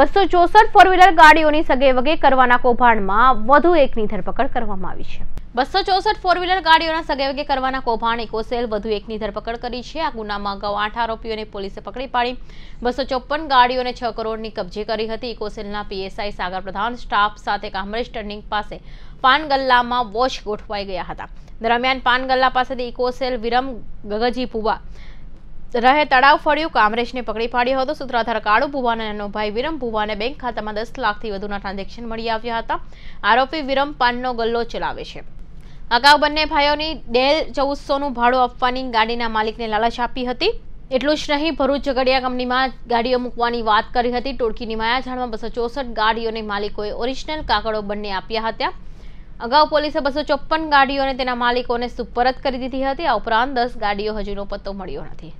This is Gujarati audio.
બસો ચોસઠ ફોર વ્હીલર ગાડીઓની સગે વગે કરવાના કૌભાંડમાં વધુ એકની ધરપકડ કરવામાં આવી છે બસો ચોસઠ ફોર વ્હીલર ગાડીઓના સગેવગે કરવાના કૌભાંડ ઇકોસેલ વધુ એકની ધરપકડ કરી છે આ ગુનામાં અગાઉ આઠ આરોપીઓને પોલીસે પકડી પાડી બસો ચોપન ગાડીઓને છ કરોડની કબજે કરી હતી ઇકોસેલના પીએસઆઈ સાગર પ્રધાન સ્ટાફ સાથે કામરેજ ટર્નિંગ પાસે પાનગલ્લામાં વોચ ગોઠવાઈ ગયા હતા દરમિયાન પાનગલ્લા પાસેથી ઇકોસેલ વિરમ ગગજી ભુવા રહે તળાવ ફળ્યું કામરેજને પકડી પાડ્યો હતો સૂત્રાધાર કાળુ ભુવાન અને એનો ભાઈ વિરમ ભુવાને બેંક ખાતામાં દસ લાખથી વધુના ટ્રાન્ઝેક્શન મળી આવ્યા હતા આરોપી વિરમ પાનનો ગલ્લો ચલાવે છે અગાઉ બંને ભાઈઓની ડેલ ચૌદસોનું ભાડું આપવાની ગાડીના માલિકને લાલચ આપી હતી એટલું જ નહીં ભરૂચ ઝઘડિયા કંપનીમાં ગાડીઓ મૂકવાની વાત કરી હતી ટોળકીની માયાજાળમાં બસો ચોસઠ ગાડીઓની માલિકોએ ઓરિજિનલ કાગળો બંને આપ્યા હતા અગાઉ પોલીસે બસો ચોપ્પન ગાડીઓને તેના માલિકોને સુપરત કરી દીધી હતી આ ઉપરાંત દસ ગાડીઓ હજુનો પત્તો મળ્યો નથી